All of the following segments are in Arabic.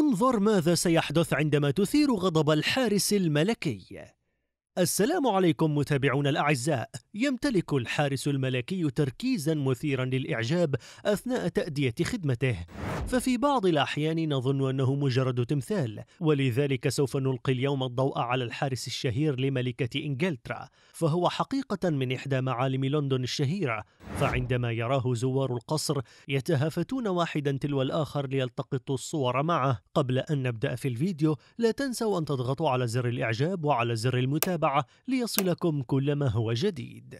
انظر ماذا سيحدث عندما تثير غضب الحارس الملكي السلام عليكم متابعون الأعزاء يمتلك الحارس الملكي تركيزا مثيرا للإعجاب أثناء تأدية خدمته ففي بعض الأحيان نظن أنه مجرد تمثال ولذلك سوف نلقي اليوم الضوء على الحارس الشهير لملكة إنجلترا فهو حقيقة من إحدى معالم لندن الشهيرة فعندما يراه زوار القصر يتهافتون واحدا تلو الآخر ليلتقطوا الصور معه قبل أن نبدأ في الفيديو لا تنسوا أن تضغطوا على زر الإعجاب وعلى زر المتابعة ليصلكم كل ما هو جديد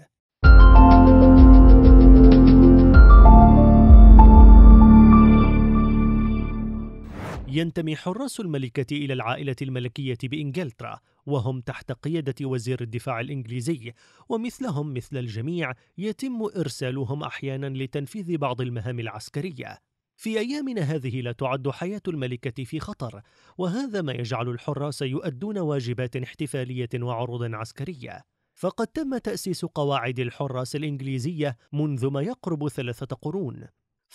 ينتمي حراس الملكة إلى العائلة الملكية بإنجلترا وهم تحت قيادة وزير الدفاع الإنجليزي ومثلهم مثل الجميع يتم إرسالهم أحيانا لتنفيذ بعض المهام العسكرية في أيامنا هذه لا تعد حياة الملكة في خطر وهذا ما يجعل الحراس يؤدون واجبات احتفالية وعروض عسكرية فقد تم تأسيس قواعد الحراس الإنجليزية منذ ما يقرب ثلاثة قرون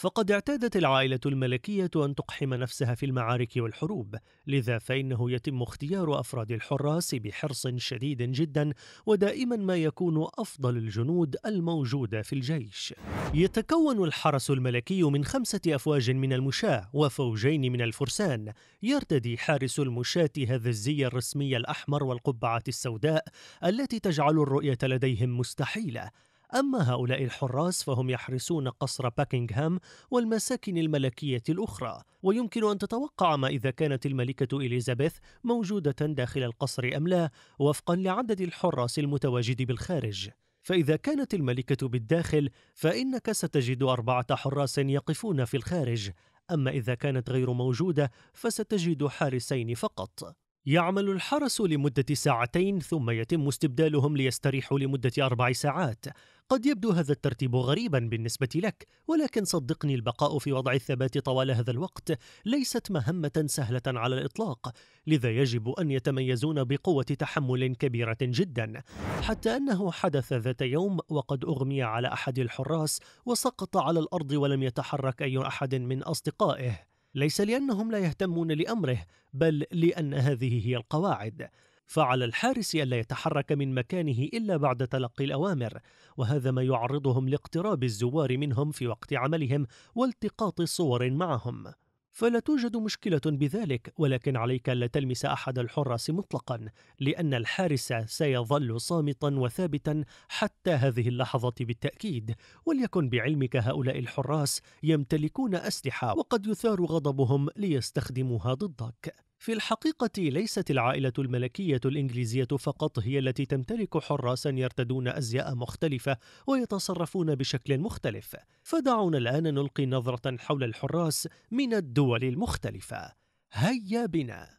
فقد اعتادت العائلة الملكية أن تقحم نفسها في المعارك والحروب، لذا فإنه يتم اختيار أفراد الحراس بحرص شديد جدا، ودائما ما يكون أفضل الجنود الموجودة في الجيش. يتكون الحرس الملكي من خمسة أفواج من المشاة وفوجين من الفرسان، يرتدي حارس المشاة هذا الزي الرسمي الأحمر والقبعة السوداء التي تجعل الرؤية لديهم مستحيلة، أما هؤلاء الحراس فهم يحرسون قصر باكنغهام والمساكن الملكية الأخرى ويمكن أن تتوقع ما إذا كانت الملكة إليزابيث موجودة داخل القصر أم لا وفقا لعدد الحراس المتواجد بالخارج فإذا كانت الملكة بالداخل فإنك ستجد أربعة حراس يقفون في الخارج أما إذا كانت غير موجودة فستجد حارسين فقط يعمل الحرس لمدة ساعتين ثم يتم استبدالهم ليستريحوا لمدة أربع ساعات. قد يبدو هذا الترتيب غريبا بالنسبة لك، ولكن صدقني البقاء في وضع الثبات طوال هذا الوقت ليست مهمة سهلة على الإطلاق، لذا يجب أن يتميزون بقوة تحمل كبيرة جدا، حتى أنه حدث ذات يوم وقد أغمي على أحد الحراس وسقط على الأرض ولم يتحرك أي أحد من أصدقائه. ليس لأنهم لا يهتمون لأمره بل لأن هذه هي القواعد فعلى الحارس ألا يتحرك من مكانه إلا بعد تلقي الأوامر وهذا ما يعرضهم لاقتراب الزوار منهم في وقت عملهم والتقاط صور معهم فلا توجد مشكلة بذلك ولكن عليك ألا تلمس أحد الحراس مطلقا لأن الحارس سيظل صامتا وثابتا حتى هذه اللحظة بالتأكيد وليكن بعلمك هؤلاء الحراس يمتلكون أسلحة وقد يثار غضبهم ليستخدموها ضدك في الحقيقة ليست العائلة الملكية الإنجليزية فقط هي التي تمتلك حراسا يرتدون أزياء مختلفة ويتصرفون بشكل مختلف، فدعونا الآن نلقي نظرة حول الحراس من الدول المختلفة. هيا بنا.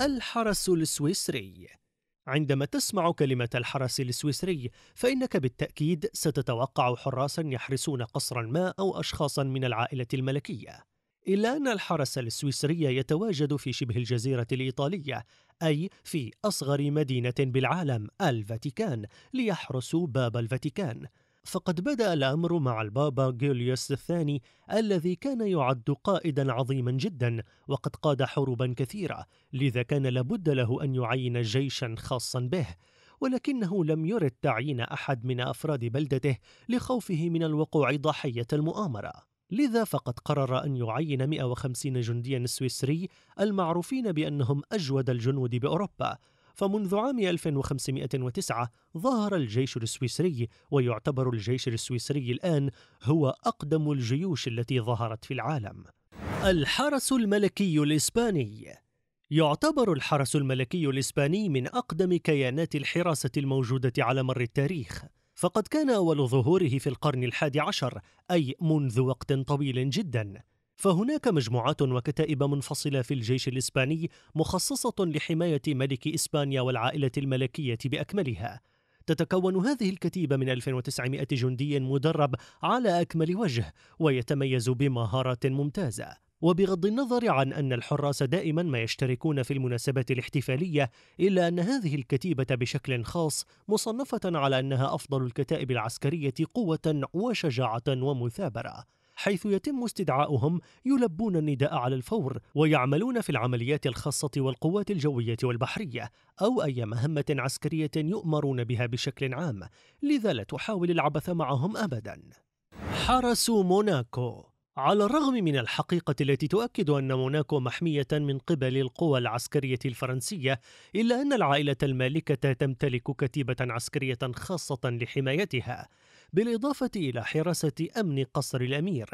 الحرس السويسري عندما تسمع كلمة الحرس السويسري فإنك بالتأكيد ستتوقع حراسا يحرسون قصرا ما أو أشخاصا من العائلة الملكية إلا أن الحرس السويسري يتواجد في شبه الجزيرة الإيطالية أي في أصغر مدينة بالعالم الفاتيكان ليحرسوا باب الفاتيكان فقد بدأ الأمر مع البابا جوليوس الثاني الذي كان يعد قائدا عظيما جدا وقد قاد حروبا كثيرة لذا كان لابد له أن يعين جيشا خاصا به ولكنه لم يرد تعيين أحد من أفراد بلدته لخوفه من الوقوع ضحية المؤامرة لذا فقد قرر أن يعين 150 جنديا سويسري المعروفين بأنهم أجود الجنود بأوروبا فمنذ عام 1509 ظهر الجيش السويسري ويعتبر الجيش السويسري الآن هو أقدم الجيوش التي ظهرت في العالم الحرس الملكي الإسباني يعتبر الحرس الملكي الإسباني من أقدم كيانات الحراسة الموجودة على مر التاريخ فقد كان أول ظهوره في القرن الحادي عشر أي منذ وقت طويل جدا فهناك مجموعات وكتائب منفصلة في الجيش الإسباني مخصصة لحماية ملك إسبانيا والعائلة الملكية بأكملها تتكون هذه الكتيبة من 1900 جندي مدرب على أكمل وجه ويتميز بمهارات ممتازة وبغض النظر عن أن الحراس دائما ما يشتركون في المناسبات الاحتفالية إلا أن هذه الكتيبة بشكل خاص مصنفة على أنها أفضل الكتائب العسكرية قوة وشجاعة ومثابرة حيث يتم استدعاؤهم يلبون النداء على الفور ويعملون في العمليات الخاصة والقوات الجوية والبحرية أو أي مهمة عسكرية يؤمرون بها بشكل عام لذا لا تحاول العبث معهم أبدا حرس موناكو على الرغم من الحقيقة التي تؤكد أن موناكو محمية من قبل القوى العسكرية الفرنسية، إلا أن العائلة المالكة تمتلك كتيبة عسكرية خاصة لحمايتها، بالإضافة إلى حراسة أمن قصر الأمير،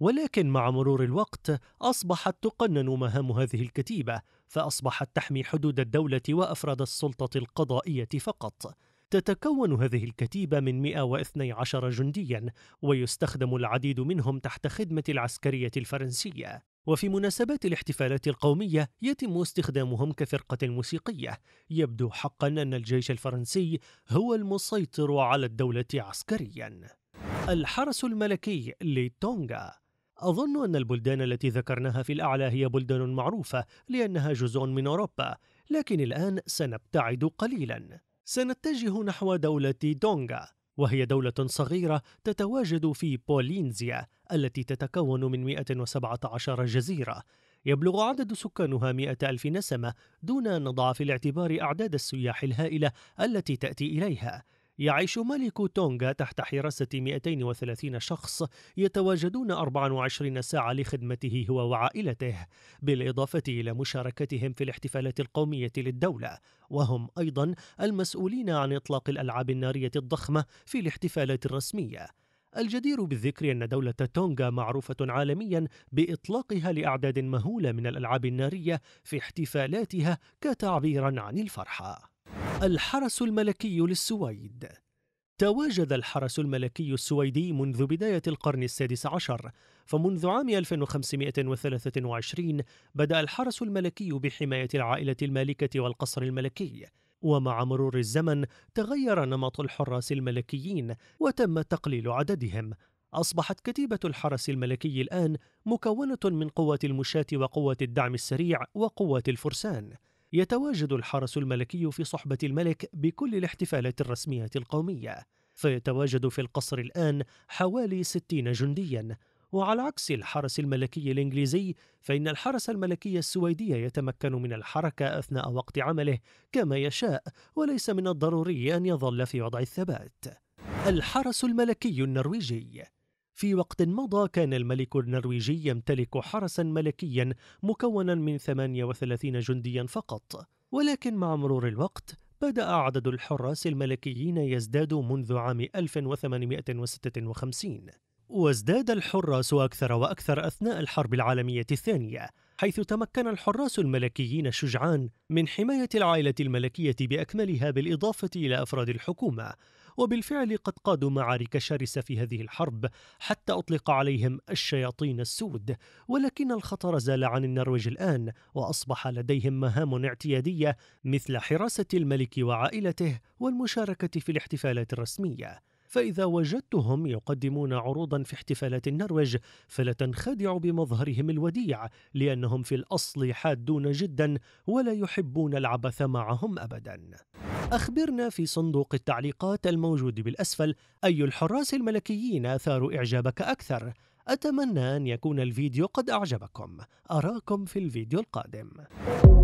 ولكن مع مرور الوقت أصبحت تقنن مهام هذه الكتيبة، فأصبحت تحمي حدود الدولة وأفراد السلطة القضائية فقط. تتكون هذه الكتيبة من 112 جنديا ويستخدم العديد منهم تحت خدمة العسكرية الفرنسية وفي مناسبات الاحتفالات القومية يتم استخدامهم كفرقة موسيقية يبدو حقا أن الجيش الفرنسي هو المسيطر على الدولة عسكريا الحرس الملكي لتونغا أظن أن البلدان التي ذكرناها في الأعلى هي بلدان معروفة لأنها جزء من أوروبا لكن الآن سنبتعد قليلا سنتجه نحو دولة دونغا وهي دولة صغيرة تتواجد في بولينزيا التي تتكون من 117 جزيرة يبلغ عدد سكانها 100 ألف نسمة دون أن نضع في الاعتبار أعداد السياح الهائلة التي تأتي إليها يعيش ملك تونغا تحت حراسة 230 شخص يتواجدون 24 ساعة لخدمته هو وعائلته بالإضافة إلى مشاركتهم في الاحتفالات القومية للدولة وهم أيضا المسؤولين عن إطلاق الألعاب النارية الضخمة في الاحتفالات الرسمية الجدير بالذكر أن دولة تونغا معروفة عالميا بإطلاقها لأعداد مهولة من الألعاب النارية في احتفالاتها كتعبيرا عن الفرحة الحرس الملكي للسويد تواجد الحرس الملكي السويدي منذ بداية القرن السادس عشر فمنذ عام 1523 بدأ الحرس الملكي بحماية العائلة المالكة والقصر الملكي ومع مرور الزمن تغير نمط الحراس الملكيين وتم تقليل عددهم أصبحت كتيبة الحرس الملكي الآن مكونة من قوة المشاة وقوة الدعم السريع وقوة الفرسان يتواجد الحرس الملكي في صحبة الملك بكل الاحتفالات الرسمية القومية فيتواجد في القصر الآن حوالي 60 جنديا وعلى عكس الحرس الملكي الإنجليزي فإن الحرس الملكي السويدي يتمكن من الحركة أثناء وقت عمله كما يشاء وليس من الضروري أن يظل في وضع الثبات الحرس الملكي النرويجي في وقت مضى كان الملك النرويجي يمتلك حرسا ملكيا مكونا من 38 جنديا فقط ولكن مع مرور الوقت بدأ عدد الحراس الملكيين يزداد منذ عام 1856 وازداد الحراس أكثر وأكثر أثناء الحرب العالمية الثانية حيث تمكن الحراس الملكيين الشجعان من حماية العائلة الملكية بأكملها بالإضافة إلى أفراد الحكومة وبالفعل قد قادوا معارك شرسة في هذه الحرب حتى أطلق عليهم الشياطين السود ولكن الخطر زال عن النرويج الآن وأصبح لديهم مهام اعتيادية مثل حراسة الملك وعائلته والمشاركة في الاحتفالات الرسمية فإذا وجدتهم يقدمون عروضا في احتفالات النرويج فلا تنخدع بمظهرهم الوديع لأنهم في الأصل حادون جدا ولا يحبون العبث معهم أبدا أخبرنا في صندوق التعليقات الموجود بالأسفل أي الحراس الملكيين أثاروا إعجابك أكثر أتمنى أن يكون الفيديو قد أعجبكم أراكم في الفيديو القادم